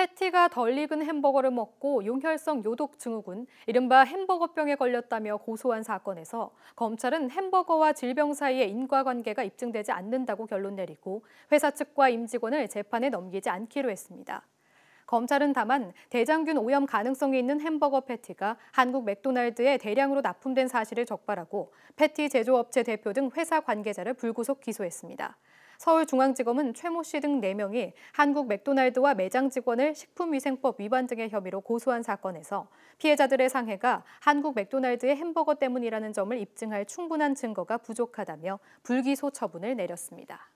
패티가 덜 익은 햄버거를 먹고 용혈성 요독 증후군, 이른바 햄버거병에 걸렸다며 고소한 사건에서 검찰은 햄버거와 질병 사이의 인과관계가 입증되지 않는다고 결론 내리고 회사 측과 임직원을 재판에 넘기지 않기로 했습니다. 검찰은 다만 대장균 오염 가능성이 있는 햄버거 패티가 한국 맥도날드에 대량으로 납품된 사실을 적발하고 패티 제조업체 대표 등 회사 관계자를 불구속 기소했습니다. 서울중앙지검은 최모 씨 등 4명이 한국 맥도날드와 매장 직원을 식품위생법 위반 등의 혐의로 고소한 사건에서 피해자들의 상해가 한국 맥도날드의 햄버거 때문이라는 점을 입증할 충분한 증거가 부족하다며 불기소 처분을 내렸습니다.